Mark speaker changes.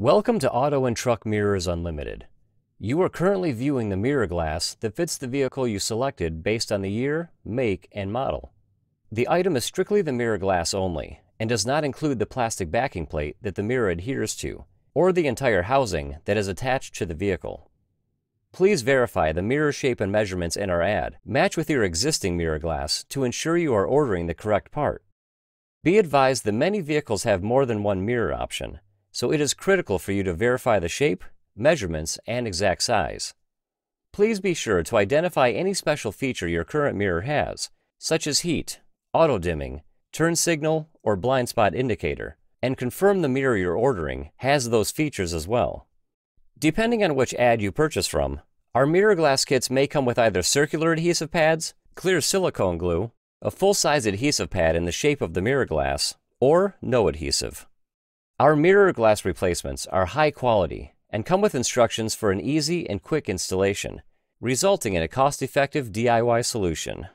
Speaker 1: Welcome to Auto and Truck Mirrors Unlimited. You are currently viewing the mirror glass that fits the vehicle you selected based on the year, make, and model. The item is strictly the mirror glass only and does not include the plastic backing plate that the mirror adheres to or the entire housing that is attached to the vehicle. Please verify the mirror shape and measurements in our ad match with your existing mirror glass to ensure you are ordering the correct part. Be advised that many vehicles have more than one mirror option, so it is critical for you to verify the shape, measurements, and exact size. Please be sure to identify any special feature your current mirror has, such as heat, auto-dimming, turn signal, or blind spot indicator, and confirm the mirror you're ordering has those features as well. Depending on which ad you purchase from, our mirror glass kits may come with either circular adhesive pads, clear silicone glue, a full-size adhesive pad in the shape of the mirror glass, or no adhesive. Our mirror glass replacements are high quality and come with instructions for an easy and quick installation, resulting in a cost-effective DIY solution.